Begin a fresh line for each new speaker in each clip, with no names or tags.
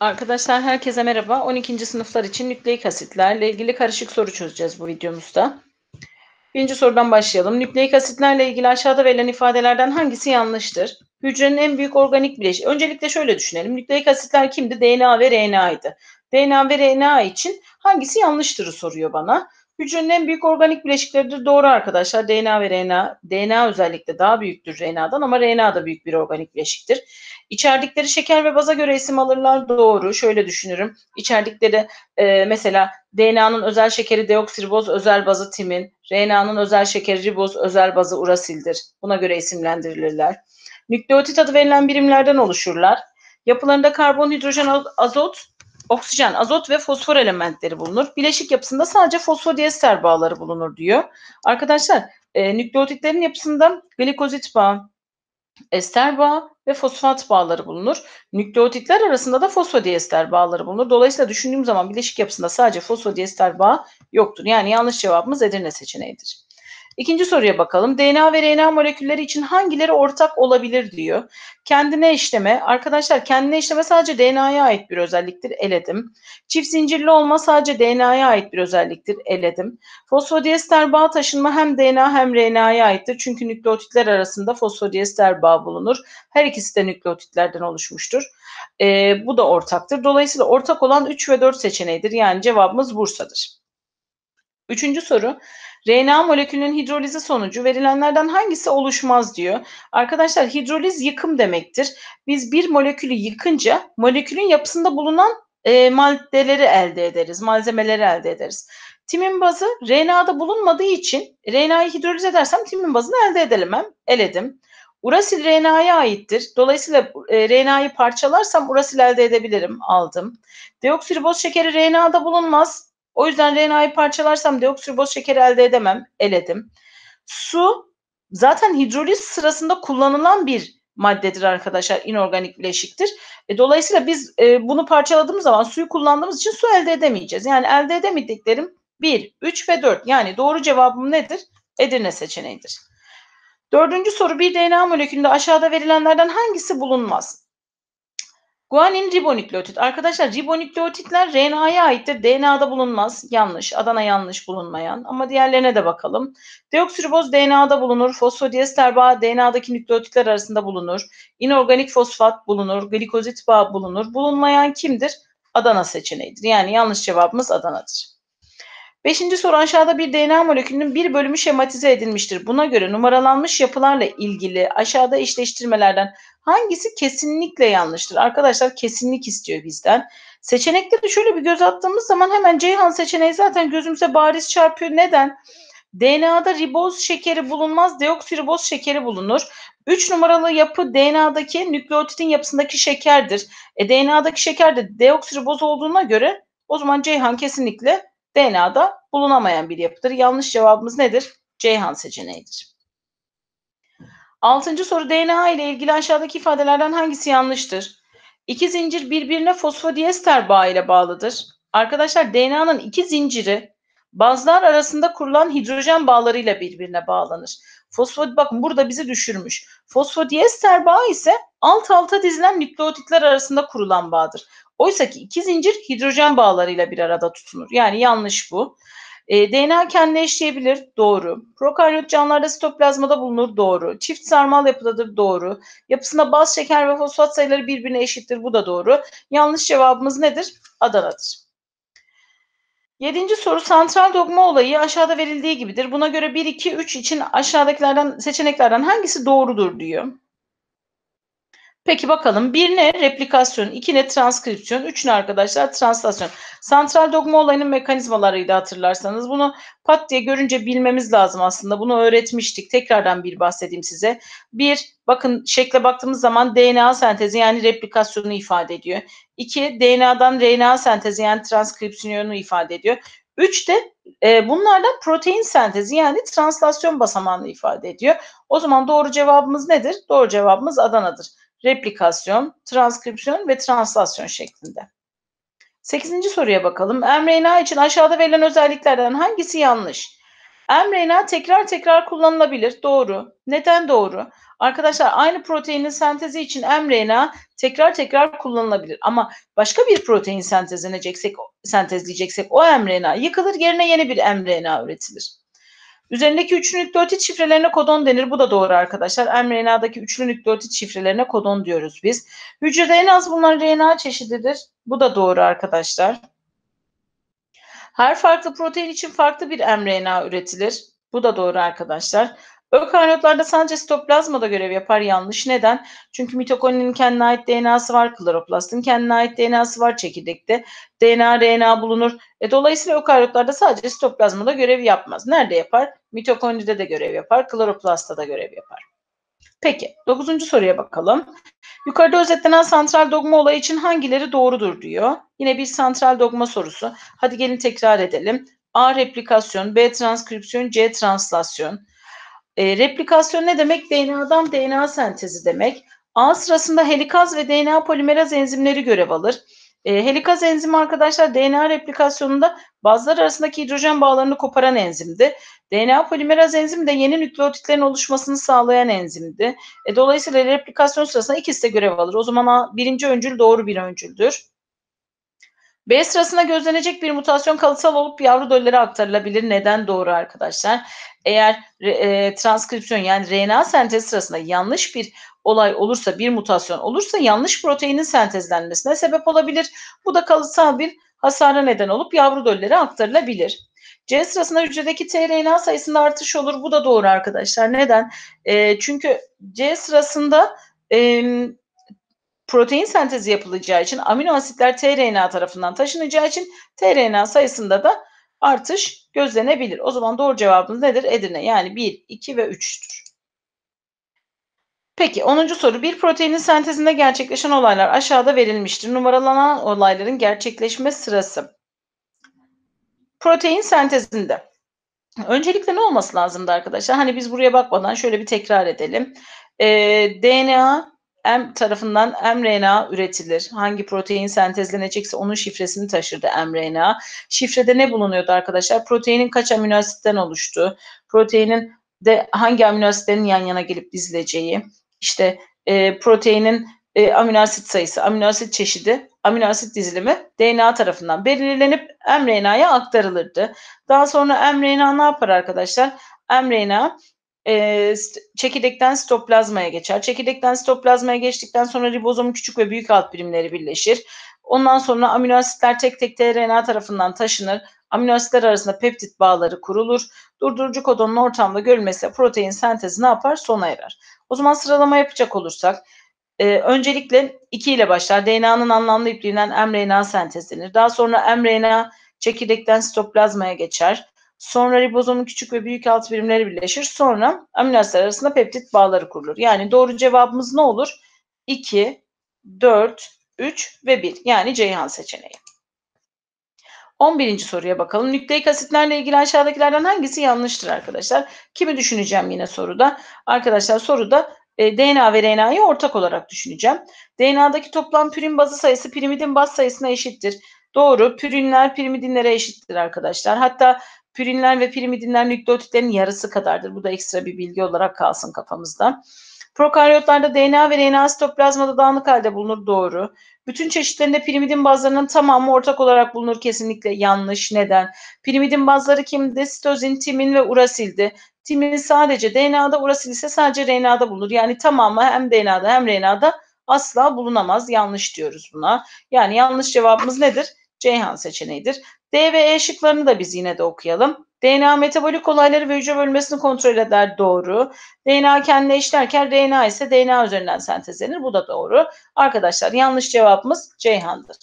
Arkadaşlar herkese merhaba. 12. sınıflar için nükleik asitlerle ilgili karışık soru çözeceğiz bu videomuzda. Birinci sorudan başlayalım. Nükleik asitlerle ilgili aşağıda verilen ifadelerden hangisi yanlıştır? Hücrenin en büyük organik bileşiği. Öncelikle şöyle düşünelim. Nükleik asitler kimdi? DNA ve RNA'ydı. DNA ve RNA için hangisi yanlıştırı soruyor bana. Hücrenin en büyük organik bileşikleridir. Doğru arkadaşlar. DNA ve RNA. DNA özellikle daha büyüktür RNA'dan ama RNA da büyük bir organik bileşiktir. İçerdikleri şeker ve baza göre isim alırlar. Doğru. Şöyle düşünürüm. İçerdikleri e, mesela DNA'nın özel şekeri deoksiriboz, özel bazı timin. RNA'nın özel şekeri riboz, özel bazı urasildir. Buna göre isimlendirilirler. Nükleotit adı verilen birimlerden oluşurlar. Yapılarında karbon, hidrojen, azot, oksijen, azot ve fosfor elementleri bulunur. Bileşik yapısında sadece fosfodiester bağları bulunur diyor. Arkadaşlar e, nükleotitlerin yapısında glikozit bağı, ester bağı ve fosfat bağları bulunur. Nükleotitler arasında da fosfodiester bağları bulunur. Dolayısıyla düşündüğüm zaman bileşik yapısında sadece fosfodiester bağı yoktur. Yani yanlış cevabımız Edirne seçeneğidir. İkinci soruya bakalım. DNA ve RNA molekülleri için hangileri ortak olabilir diyor. Kendine işleme. Arkadaşlar kendine işleme sadece DNA'ya ait bir özelliktir. Eledim. Çift zincirli olma sadece DNA'ya ait bir özelliktir. Eledim. Fosfodiester bağ taşınma hem DNA hem RNA'ya aittir. Çünkü nükleotitler arasında fosfodiester bağ bulunur. Her ikisi de nükleotitlerden oluşmuştur. E, bu da ortaktır. Dolayısıyla ortak olan 3 ve 4 seçeneğidir. Yani cevabımız Bursa'dır. Üçüncü soru. RNA molekülünün hidrolizi sonucu verilenlerden hangisi oluşmaz diyor. Arkadaşlar hidroliz yıkım demektir. Biz bir molekülü yıkınca molekülün yapısında bulunan e, maddeleri elde ederiz, malzemeleri elde ederiz. Timin bazı RNA'da bulunmadığı için RNA'yı hidroliz edersem timin bazını elde edilemem, eledim. Urasil RNA'ya aittir. Dolayısıyla e, RNA'yı parçalarsam urasil elde edebilirim, aldım. Deoksiriboz şekeri RNA'da bulunmaz. O yüzden RNA'yı parçalarsam deoksiriboz şekeri elde edemem, eledim. Su zaten hidroliz sırasında kullanılan bir maddedir arkadaşlar. inorganik bileşiktir. E, dolayısıyla biz e, bunu parçaladığımız zaman suyu kullandığımız için su elde edemeyeceğiz. Yani elde edemediklerim 1, 3 ve 4. Yani doğru cevabım nedir? Edirne seçeneğidir. Dördüncü soru bir DNA molekülünde aşağıda verilenlerden hangisi bulunmaz? Guanin ribonükleotit. Arkadaşlar ribonükleotitler RNA'ya aittir. DNA'da bulunmaz. Yanlış. Adana yanlış bulunmayan. Ama diğerlerine de bakalım. Deoksiriboz DNA'da bulunur. Fosfodiester bağ DNA'daki nükleotitler arasında bulunur. İnorganik fosfat bulunur. Glikozit bağ bulunur. Bulunmayan kimdir? Adana seçeneğidir. Yani yanlış cevabımız Adana'dır. Beşinci soru aşağıda bir DNA molekülünün bir bölümü şematize edilmiştir. Buna göre numaralanmış yapılarla ilgili aşağıda eşleştirmelerden Hangisi kesinlikle yanlıştır? Arkadaşlar kesinlik istiyor bizden. Seçeneklere şöyle bir göz attığımız zaman hemen Ceyhan seçeneği zaten gözümüze bariz çarpıyor. Neden? DNA'da riboz şekeri bulunmaz, deoksiriboz şekeri bulunur. 3 numaralı yapı DNA'daki nükleotidin yapısındaki şekerdir. E, DNA'daki şeker de deoksiriboz olduğuna göre o zaman Ceyhan kesinlikle DNA'da bulunamayan bir yapıdır. Yanlış cevabımız nedir? Ceyhan seçeneğidir. Altıncı soru DNA ile ilgili aşağıdaki ifadelerden hangisi yanlıştır? İki zincir birbirine fosfodiester bağı ile bağlıdır. Arkadaşlar DNA'nın iki zinciri bazlar arasında kurulan hidrojen bağlarıyla birbirine bağlanır. Fosfod bakın burada bizi düşürmüş. Fosfodiester bağı ise alt alta dizilen nükleotitler arasında kurulan bağdır. Oysa ki iki zincir hidrojen bağlarıyla bir arada tutunur. Yani yanlış bu. E, ee, DNA kendine eşleyebilir. Doğru. Prokaryot canlılarda sitoplazmada bulunur. Doğru. Çift sarmal yapıdadır. Doğru. Yapısında baz şeker ve fosfat sayıları birbirine eşittir. Bu da doğru. Yanlış cevabımız nedir? Adana'dır. Yedinci soru santral dogma olayı aşağıda verildiği gibidir. Buna göre 1, 2, 3 için aşağıdakilerden seçeneklerden hangisi doğrudur diyor. Peki bakalım. Bir ne? Replikasyon. iki ne? Transkripsiyon. Üç ne arkadaşlar? Translasyon. Santral dogma olayının mekanizmalarıydı hatırlarsanız. Bunu pat diye görünce bilmemiz lazım aslında. Bunu öğretmiştik. Tekrardan bir bahsedeyim size. Bir, bakın şekle baktığımız zaman DNA sentezi yani replikasyonu ifade ediyor. İki, DNA'dan RNA sentezi yani transkripsiyonu ifade ediyor. Üç de e, bunlardan protein sentezi yani translasyon basamağını ifade ediyor. O zaman doğru cevabımız nedir? Doğru cevabımız Adana'dır replikasyon, transkripsiyon ve translasyon şeklinde. Sekizinci soruya bakalım. mRNA için aşağıda verilen özelliklerden hangisi yanlış? mRNA tekrar tekrar kullanılabilir. Doğru. Neden doğru? Arkadaşlar aynı proteinin sentezi için mRNA tekrar tekrar kullanılabilir. Ama başka bir protein sentezleneceksek, sentezleyeceksek o mRNA yıkılır yerine yeni bir mRNA üretilir. Üzerindeki üçlü nükleotit şifrelerine kodon denir. Bu da doğru arkadaşlar. mRNA'daki üçlü nükleotit şifrelerine kodon diyoruz biz. Hücrede en az bunlar RNA çeşididir. Bu da doğru arkadaşlar. Her farklı protein için farklı bir mRNA üretilir. Bu da doğru arkadaşlar. Ökaryotlarda sadece sitoplazmada görev yapar yanlış. Neden? Çünkü mitokondrinin kendine ait DNA'sı var, kloroplastın kendine ait DNA'sı var çekirdekte. DNA, RNA bulunur. E, dolayısıyla ökaryotlarda sadece sitoplazmada görev yapmaz. Nerede yapar? Mitokondride de görev yapar, kloroplastta da görev yapar. Peki, dokuzuncu soruya bakalım. Yukarıda özetlenen santral dogma olayı için hangileri doğrudur diyor. Yine bir santral dogma sorusu. Hadi gelin tekrar edelim. A replikasyon, B transkripsiyon, C translasyon. E, replikasyon ne demek? DNA'dan DNA sentezi demek. Ağ sırasında helikaz ve DNA polimeraz enzimleri görev alır. E, helikaz enzimi arkadaşlar DNA replikasyonunda bazıları arasındaki hidrojen bağlarını koparan enzimdi. DNA polimeraz enzimi de yeni nükleotitlerin oluşmasını sağlayan enzimdi. E, dolayısıyla replikasyon sırasında ikisi de görev alır. O zaman birinci öncül doğru bir öncüldür. B sırasında gözlenecek bir mutasyon kalıtsal olup yavru döllere aktarılabilir. Neden doğru arkadaşlar? Eğer e, transkripsiyon yani RNA sentez sırasında yanlış bir olay olursa, bir mutasyon olursa yanlış proteinin sentezlenmesine sebep olabilir. Bu da kalıtsal bir hasara neden olup yavru döllere aktarılabilir. C sırasında hücredeki tRNA sayısında artış olur. Bu da doğru arkadaşlar. Neden? E, çünkü C sırasında e, Protein sentezi yapılacağı için amino asitler tRNA tarafından taşınacağı için tRNA sayısında da artış gözlenebilir. O zaman doğru cevabımız nedir? Edirne yani 1, 2 ve 3'tür. Peki 10. soru. Bir proteinin sentezinde gerçekleşen olaylar aşağıda verilmiştir. Numaralanan olayların gerçekleşme sırası. Protein sentezinde. Öncelikle ne olması lazımdı arkadaşlar? Hani biz buraya bakmadan şöyle bir tekrar edelim. Ee, DNA M tarafından mRNA üretilir. Hangi protein sentezlenecekse onun şifresini taşırdı mRNA. Şifrede ne bulunuyordu arkadaşlar? Proteinin kaç amino asitten oluştuğu, proteinin de hangi amino asitlerin yan yana gelip dizileceği, işte e, proteinin e, amino asit sayısı, amino asit çeşidi, amino asit dizilimi DNA tarafından belirlenip mRNA'ya aktarılırdı. Daha sonra mRNA ne yapar arkadaşlar? mRNA e, çekirdekten sitoplazmaya geçer. Çekirdekten sitoplazmaya geçtikten sonra ribozomun küçük ve büyük alt birimleri birleşir. Ondan sonra amino asitler tek tek tRNA tarafından taşınır. Amino asitler arasında peptit bağları kurulur. Durdurucu kodonun ortamda görülmesi protein sentezi ne yapar? Sona erer. O zaman sıralama yapacak olursak e, öncelikle 2 ile başlar. DNA'nın anlamlı ipliğinden mRNA sentezlenir. Daha sonra mRNA çekirdekten sitoplazmaya geçer. Sonra ribozomun küçük ve büyük alt birimleri birleşir. Sonra amino asitler arasında peptit bağları kurulur. Yani doğru cevabımız ne olur? 2, 4, 3 ve 1. Yani Ceyhan seçeneği. 11. soruya bakalım. Nükleik asitlerle ilgili aşağıdakilerden hangisi yanlıştır arkadaşlar? Kimi düşüneceğim yine soruda? Arkadaşlar soruda e, DNA ve RNA'yı ortak olarak düşüneceğim. DNA'daki toplam pürin bazı sayısı pirimidin baz sayısına eşittir. Doğru. Pürinler pirimidinlere eşittir arkadaşlar. Hatta Pürinler ve pirimidinler nükleotitlerin yarısı kadardır. Bu da ekstra bir bilgi olarak kalsın kafamızda. Prokaryotlarda DNA ve RNA sitoplazmada dağınık halde bulunur doğru. Bütün çeşitlerinde pirimidin bazlarının tamamı ortak olarak bulunur kesinlikle yanlış. Neden? Pirimidin bazları kimdi? Sitozin, timin ve urasildi. Timin sadece DNA'da, urasil ise sadece RNA'da bulunur. Yani tamamı hem DNA'da hem RNA'da asla bulunamaz. Yanlış diyoruz buna. Yani yanlış cevabımız nedir? Ceyhan seçeneğidir. D ve E şıklarını da biz yine de okuyalım. DNA metabolik olayları ve hücre bölünmesini kontrol eder. Doğru. DNA kendine işlerken RNA ise DNA üzerinden sentezlenir. Bu da doğru. Arkadaşlar yanlış cevabımız Ceyhan'dır.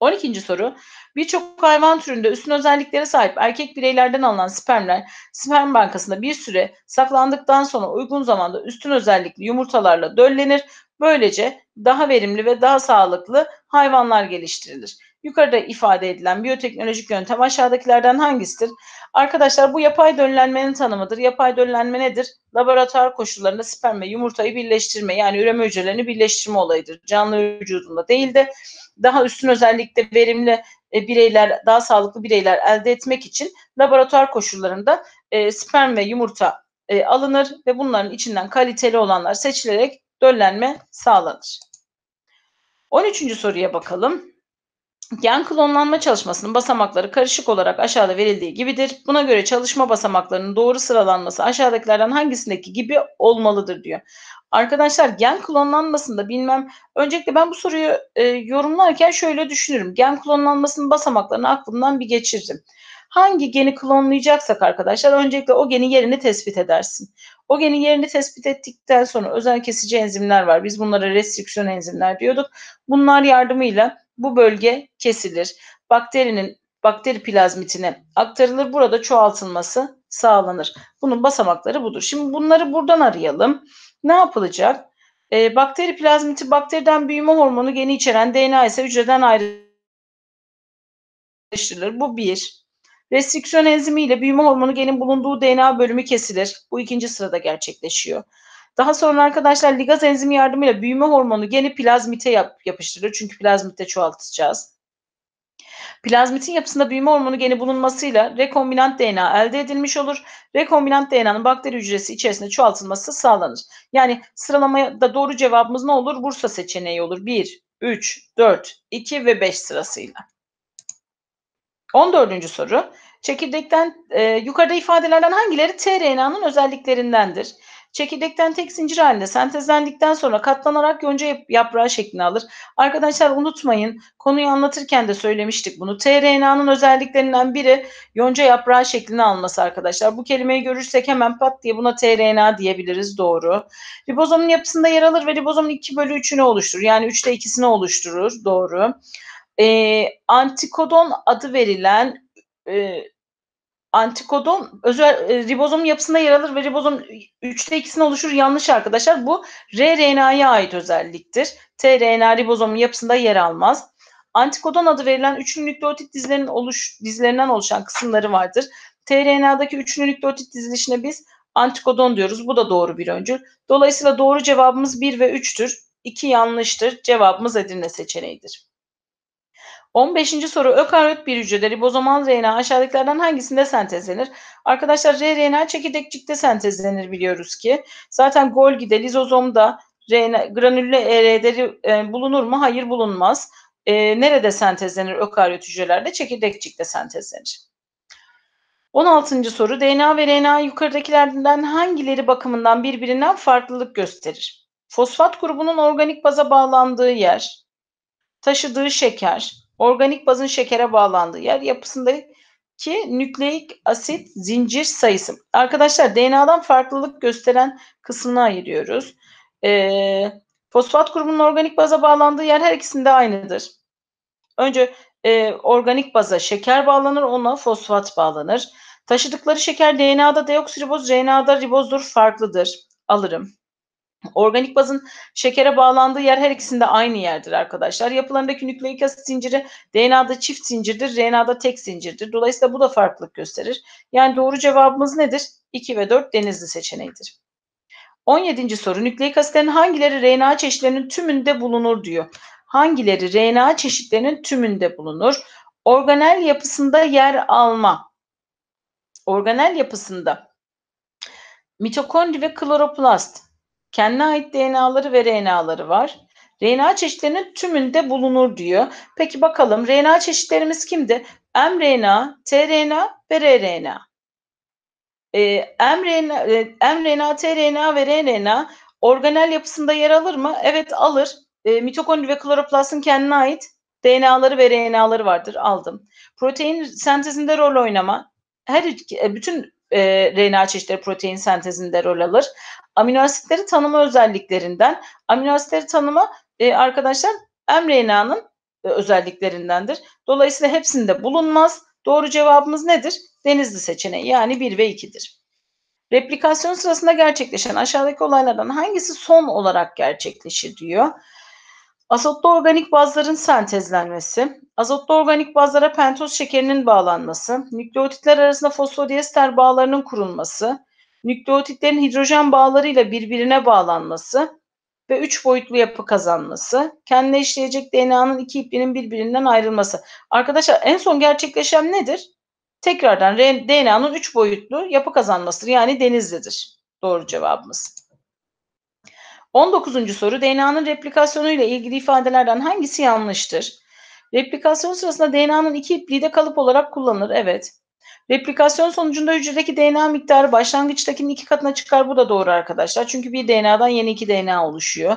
12. soru. Birçok hayvan türünde üstün özelliklere sahip erkek bireylerden alınan spermler sperm bankasında bir süre saklandıktan sonra uygun zamanda üstün özellikli yumurtalarla döllenir Böylece daha verimli ve daha sağlıklı hayvanlar geliştirilir. Yukarıda ifade edilen biyoteknolojik yöntem aşağıdakilerden hangisidir? Arkadaşlar bu yapay döllenmenin tanımıdır. Yapay döllenme nedir? Laboratuvar koşullarında sperm ve yumurtayı birleştirme yani üreme hücrelerini birleştirme olayıdır. Canlı vücudunda değil de daha üstün özellikle verimli e, bireyler, daha sağlıklı bireyler elde etmek için laboratuvar koşullarında e, sperm ve yumurta e, alınır ve bunların içinden kaliteli olanlar seçilerek döllenme sağlanır. 13. soruya bakalım. Gen klonlanma çalışmasının basamakları karışık olarak aşağıda verildiği gibidir. Buna göre çalışma basamaklarının doğru sıralanması aşağıdakilerden hangisindeki gibi olmalıdır diyor. Arkadaşlar gen klonlanmasında bilmem öncelikle ben bu soruyu e, yorumlarken şöyle düşünürüm. Gen klonlanmasının basamaklarını aklımdan bir geçirdim. Hangi geni klonlayacaksak arkadaşlar öncelikle o genin yerini tespit edersin. O genin yerini tespit ettikten sonra özel kesici enzimler var. Biz bunlara restriksiyon enzimler diyorduk. Bunlar yardımıyla bu bölge kesilir. Bakterinin bakteri plazmitine aktarılır. Burada çoğaltılması sağlanır. Bunun basamakları budur. Şimdi bunları buradan arayalım. Ne yapılacak? E, bakteri plazmiti bakteriden büyüme hormonu geni içeren DNA ise hücreden ayrılır. Bu bir. Restriksiyon enzimiyle büyüme hormonu genin bulunduğu DNA bölümü kesilir. Bu ikinci sırada gerçekleşiyor. Daha sonra arkadaşlar ligaz enzimi yardımıyla büyüme hormonu geni plazmite yap yapıştırılır. Çünkü plazmite çoğaltacağız. Plazmitin yapısında büyüme hormonu geni bulunmasıyla rekombinant DNA elde edilmiş olur. Rekombinant DNA'nın bakteri hücresi içerisinde çoğaltılması sağlanır. Yani sıralamada doğru cevabımız ne olur? Bursa seçeneği olur. 1, 3, 4, 2 ve 5 sırasıyla. 14. soru. Çekirdekten e, yukarıda ifadelerden hangileri tRNA'nın özelliklerindendir? Çekirdekten tek zincir halinde sentezlendikten sonra katlanarak yonca yaprağı şeklini alır. Arkadaşlar unutmayın konuyu anlatırken de söylemiştik bunu. tRNA'nın özelliklerinden biri yonca yaprağı şeklini alması arkadaşlar. Bu kelimeyi görürsek hemen pat diye buna tRNA diyebiliriz doğru. Ribozomun yapısında yer alır ve ribozomun 2 bölü 3'ünü oluşturur. Yani 3'te 2'sini oluşturur doğru e, antikodon adı verilen e, antikodon özel e, ribozom yapısında yer alır ve ribozom 3'te 2'sini oluşur. Yanlış arkadaşlar. Bu rRNA'ya ait özelliktir. tRNA ribozomun yapısında yer almaz. Antikodon adı verilen üçlü nükleotit dizilerinin oluş, dizilerinden oluşan kısımları vardır. tRNA'daki üçlü nükleotit dizilişine biz antikodon diyoruz. Bu da doğru bir öncül. Dolayısıyla doğru cevabımız 1 ve 3'tür. 2 yanlıştır. Cevabımız Edirne seçeneğidir. 15. soru ökaryot bir hücrede ribozomal RNA aşağıdakilerden hangisinde sentezlenir? Arkadaşlar RNA çekirdekçikte sentezlenir biliyoruz ki. Zaten Golgi'de, lizozomda RNA, granüllü e RNA'leri e, bulunur mu? Hayır bulunmaz. E, nerede sentezlenir ökaryot hücrelerde? Çekirdekçikte sentezlenir. 16. soru DNA ve RNA yukarıdakilerden hangileri bakımından birbirinden farklılık gösterir? Fosfat grubunun organik baza bağlandığı yer, taşıdığı şeker, Organik bazın şekere bağlandığı yer yapısındaki nükleik asit zincir sayısı. Arkadaşlar DNA'dan farklılık gösteren kısmını ayırıyoruz. E, fosfat grubunun organik baza bağlandığı yer her ikisinde aynıdır. Önce e, organik baza şeker bağlanır, ona fosfat bağlanır. Taşıdıkları şeker DNA'da deoksiriboz, RNA'da ribozdur farklıdır. Alırım. Organik bazın şekere bağlandığı yer her ikisinde aynı yerdir arkadaşlar. Yapılarındaki nükleik asit zinciri DNA'da çift zincirdir, RNA'da tek zincirdir. Dolayısıyla bu da farklılık gösterir. Yani doğru cevabımız nedir? 2 ve 4 denizli seçeneğidir. 17. soru nükleik asitlerin hangileri RNA çeşitlerinin tümünde bulunur diyor. Hangileri RNA çeşitlerinin tümünde bulunur? Organel yapısında yer alma. Organel yapısında mitokondri ve kloroplast Kendine ait DNA'ları ve RNA'ları var. RNA çeşitlerinin tümünde bulunur diyor. Peki bakalım RNA çeşitlerimiz kimdi? mRNA, tRNA ve rRNA. Ee, mRNA, e, mRNA, tRNA ve rRNA organel yapısında yer alır mı? Evet alır. E, mitokondri ve kloroplastın kendine ait DNA'ları ve RNA'ları vardır. Aldım. Protein sentezinde rol oynama. Her e, bütün e, RNA çeşitleri protein sentezinde rol alır. Amino asitleri tanıma özelliklerinden. Amino asitleri tanıma e, arkadaşlar mRNA'nın e, özelliklerindendir. Dolayısıyla hepsinde bulunmaz. Doğru cevabımız nedir? Denizli seçeneği yani 1 ve 2'dir. Replikasyon sırasında gerçekleşen aşağıdaki olaylardan hangisi son olarak gerçekleşir diyor. Azotlu organik bazların sentezlenmesi, azotlu organik bazlara pentoz şekerinin bağlanması, nükleotitler arasında fosfodiester bağlarının kurulması, nükleotitlerin hidrojen bağlarıyla birbirine bağlanması ve üç boyutlu yapı kazanması, kendine işleyecek DNA'nın iki ipinin birbirinden ayrılması. Arkadaşlar en son gerçekleşen nedir? Tekrardan DNA'nın üç boyutlu yapı kazanmasıdır. Yani denizlidir. Doğru cevabımız. 19. soru DNA'nın replikasyonu ile ilgili ifadelerden hangisi yanlıştır? Replikasyon sırasında DNA'nın iki ipliği de kalıp olarak kullanılır. Evet. Replikasyon sonucunda hücredeki DNA miktarı başlangıçtakinin iki katına çıkar. Bu da doğru arkadaşlar. Çünkü bir DNA'dan yeni iki DNA oluşuyor.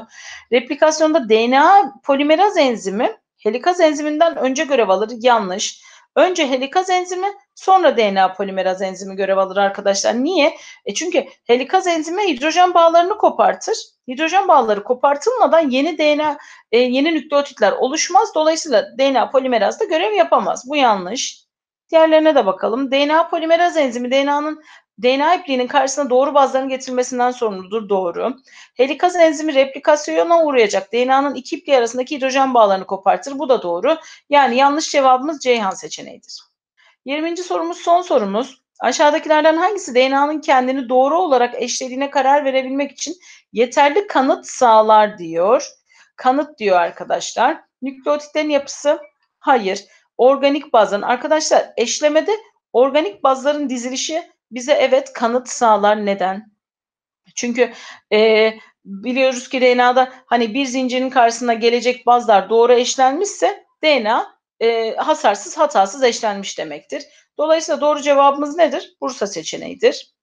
Replikasyonda DNA polimeraz enzimi helikaz enziminden önce görev alır. Yanlış. Önce helikaz enzimi Sonra DNA polimeraz enzimi görev alır arkadaşlar. Niye? E çünkü helikaz enzimi hidrojen bağlarını kopartır. Hidrojen bağları kopartılmadan yeni DNA e, yeni nükleotitler oluşmaz. Dolayısıyla DNA polimeraz da görev yapamaz. Bu yanlış. Diğerlerine de bakalım. DNA polimeraz enzimi DNA'nın DNA ipliğinin karşısına doğru bazların getirilmesinden sorumludur. Doğru. Helikaz enzimi replikasyona uğrayacak. DNA'nın iki ipliği arasındaki hidrojen bağlarını kopartır. Bu da doğru. Yani yanlış cevabımız Ceyhan seçeneğidir. 20. sorumuz son sorumuz. Aşağıdakilerden hangisi DNA'nın kendini doğru olarak eşlediğine karar verebilmek için yeterli kanıt sağlar diyor. Kanıt diyor arkadaşlar. Nükleotitlerin yapısı hayır. Organik bazların arkadaşlar eşlemede organik bazların dizilişi bize evet kanıt sağlar. Neden? Çünkü e, biliyoruz ki DNA'da hani bir zincirin karşısına gelecek bazlar doğru eşlenmişse DNA e, hasarsız hatasız eşlenmiş demektir. Dolayısıyla doğru cevabımız nedir? Bursa seçeneğidir.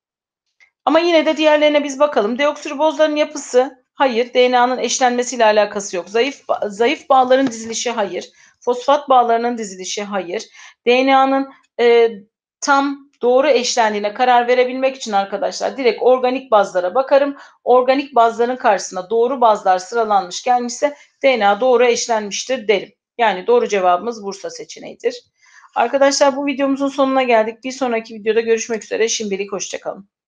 Ama yine de diğerlerine biz bakalım. Deoksiribozların yapısı hayır. DNA'nın eşlenmesiyle alakası yok. Zayıf zayıf bağların dizilişi hayır. Fosfat bağlarının dizilişi hayır. DNA'nın e, tam doğru eşlendiğine karar verebilmek için arkadaşlar direkt organik bazlara bakarım. Organik bazların karşısına doğru bazlar sıralanmış gelmişse DNA doğru eşlenmiştir derim. Yani doğru cevabımız Bursa seçeneğidir. Arkadaşlar bu videomuzun sonuna geldik. Bir sonraki videoda görüşmek üzere. Şimdilik hoşçakalın.